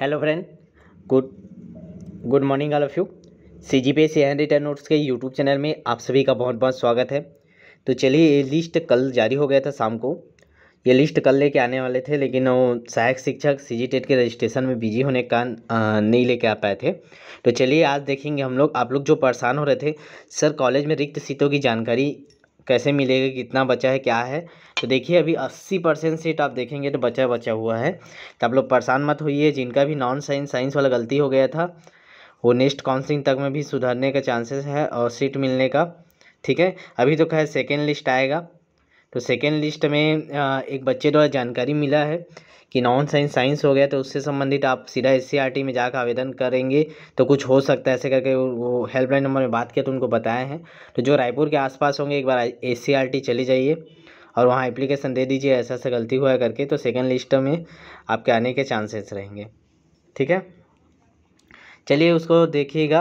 hello friend good good morning all of you C G P S N return notes के YouTube channel में आप सभी का बहुत बहुत स्वागत है तो चलिए ये लिस्ट कल जारी हो गया था शाम को ये लिस्ट कल लेके आने वाले थे लेकिन वो सहायक शिक्षक सी जी टेट के रजिस्ट्रेशन में बिजी होने के कारण नहीं लेके आ पाए थे तो चलिए आज देखेंगे हम लोग आप लोग जो परेशान हो रहे थे सर कॉलेज में रिक्त सीटों की जानकारी कैसे मिलेगा कितना बचा है क्या है तो देखिए अभी 80 परसेंट सीट आप देखेंगे तो बचा बचा हुआ है तो आप लोग परेशान मत होइए जिनका भी नॉन साइंस साइंस वाला गलती हो गया था वो नेक्स्ट काउंसिलिंग तक में भी सुधारने का चांसेस है और सीट मिलने का ठीक है अभी तो खैर सेकेंड लिस्ट आएगा तो सेकेंड लिस्ट में एक बच्चे द्वारा जानकारी मिला है कि नॉन साइंस साइंस हो गया तो उससे संबंधित आप सीधा एस सी e में जाकर आवेदन करेंगे तो कुछ हो सकता है ऐसे करके वो हेल्पलाइन नंबर में बात किया तो उनको बताया है तो जो रायपुर के आसपास होंगे एक बार एस सी चले जाइए और वहाँ एप्लीकेशन दे दीजिए ऐसा ऐसा गलती हुआ करके तो सेकेंड लिस्ट में आपके आने के चांसेस रहेंगे ठीक है चलिए उसको देखिएगा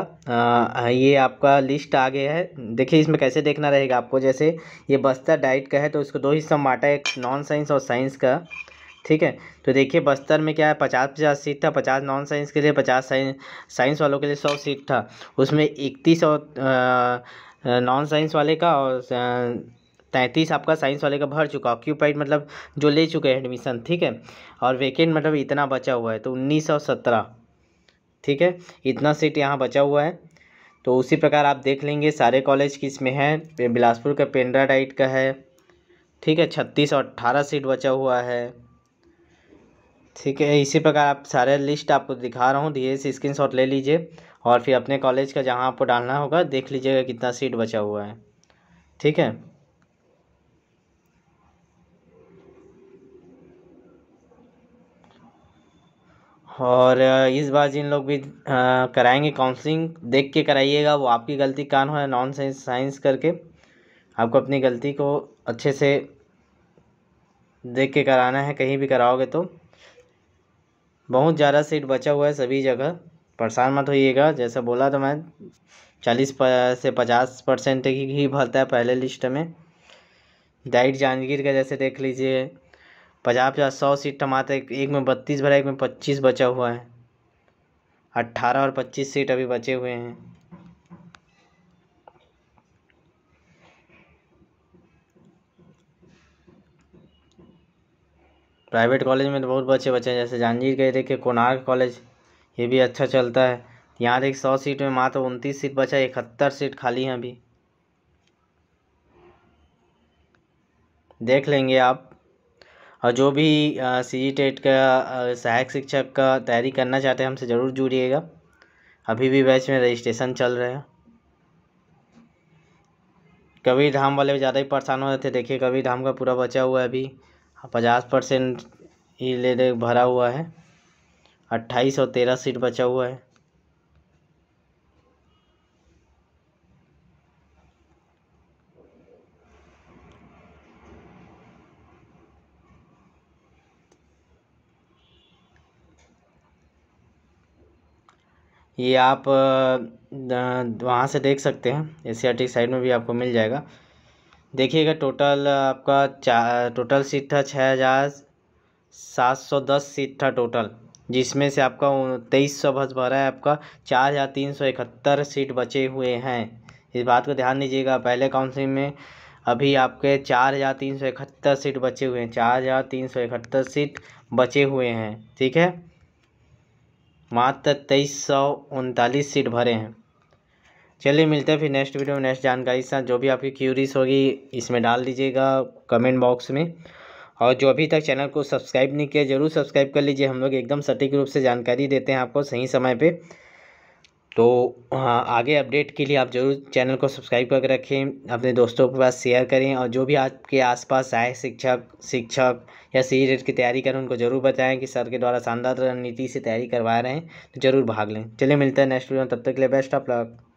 ये आपका लिस्ट आ गया है देखिए इसमें कैसे देखना रहेगा आपको जैसे ये बस्तर डाइट का है तो इसको दो हिस्सा बांटा है एक नॉन साइंस और साइंस का ठीक है तो देखिए बस्तर में क्या है पचास पचास सीट था पचास नॉन साइंस के लिए पचास साइंस साइंस वालों के लिए सौ सीट था उसमें इकतीस और नॉन साइंस वाले का और तैंतीस आपका साइंस वाले का भर चुका ऑक्यूपाइड मतलब जो ले चुके हैं एडमिशन ठीक है और वेकेंट मतलब इतना बचा हुआ है तो उन्नीस सौ सत्रह ठीक है इतना सीट यहाँ बचा हुआ है तो उसी प्रकार आप देख लेंगे सारे कॉलेज किस में है बिलासपुर का पेंड्रा डाइट का है ठीक है छत्तीस और अट्ठारह सीट बचा हुआ है ठीक है इसी प्रकार आप सारे लिस्ट आपको दिखा रहा हूँ धीरे से स्क्रीन शॉट ले लीजिए और फिर अपने कॉलेज का जहाँ आपको डालना होगा देख लीजिएगा कितना सीट बचा हुआ है ठीक है और इस बार जिन लोग भी कराएंगे काउंसलिंग देख के कराइएगा वो आपकी गलती कान हो या नॉन साइंस साइंस करके आपको अपनी गलती को अच्छे से देख के कराना है कहीं भी कराओगे तो बहुत ज़्यादा सीट बचा हुआ है सभी जगह परेशान मत होइएगा जैसा बोला तो मैं चालीस से पचास परसेंट ही भरता है पहले लिस्ट में डाइट जहांगीर का जैसे देख लीजिए पचास पचास सौ सीट टमाते एक में बत्तीस भरा एक में पच्चीस बचा हुआ है अट्ठारह और पच्चीस सीट अभी बचे हुए हैं प्राइवेट कॉलेज में तो बहुत बच्चे बचे हैं जैसे जांजगीर गए देखिए कोणार्क कॉलेज ये भी अच्छा चलता है यहाँ देखिए सौ सीट में मात्र उनतीस सीट बचा है इकहत्तर सीट खाली हैं अभी देख लेंगे आप और जो भी सी जी टेट का सहायक शिक्षक का तैयारी करना चाहते हैं हमसे ज़रूर जुड़िएगा अभी भी बैच में रजिस्ट्रेशन चल रहे हैं कभी धाम वाले ज़्यादा ही परेशान हो रहे थे देखिए कभी धाम का पूरा बचा हुआ है अभी पचास परसेंट ही ले भरा हुआ है अट्ठाईस और तेरह सीट बचा हुआ है ये आप वहाँ से देख सकते हैं एशियाटिक साइड में भी आपको मिल जाएगा देखिएगा टोटल आपका चा टोटल सीट था छः हज़ार सात सौ दस सीट था टोटल जिसमें से आपका तेईस सौ बस भरा है आपका चार हज़ार तीन सौ इकहत्तर सीट बचे हुए हैं इस बात को ध्यान दीजिएगा पहले काउंसिल में अभी आपके चार हज़ार तीन सौ इकहत्तर सीट बचे हुए हैं चार हज़ार तीन सौ इकहत्तर सीट बचे हुए हैं ठीक है मात्र तेईस सौ उनतालीस सीट भरे हैं चलिए मिलते हैं फिर नेक्स्ट वीडियो में नेक्स्ट जानकारी के साथ जो भी आपकी क्यूरीज होगी इसमें डाल दीजिएगा कमेंट बॉक्स में और जो अभी तक चैनल को सब्सक्राइब नहीं किया जरूर सब्सक्राइब कर लीजिए हम लोग एकदम सटीक रूप से जानकारी देते हैं आपको सही समय पर तो हाँ आगे अपडेट के लिए आप ज़रूर चैनल को सब्सक्राइब करके रखें अपने दोस्तों के पास शेयर करें और जो भी आपके आसपास आए शिक्षक शिक्षक या सी रेट की तैयारी करें उनको ज़रूर बताएं कि सर के द्वारा शानदार रणनीति से तैयारी करवा रहे हैं तो ज़रूर भाग लें चलिए मिलता है नेक्स्ट वीडियो तब तक के लिए बेस्ट ऑफ लक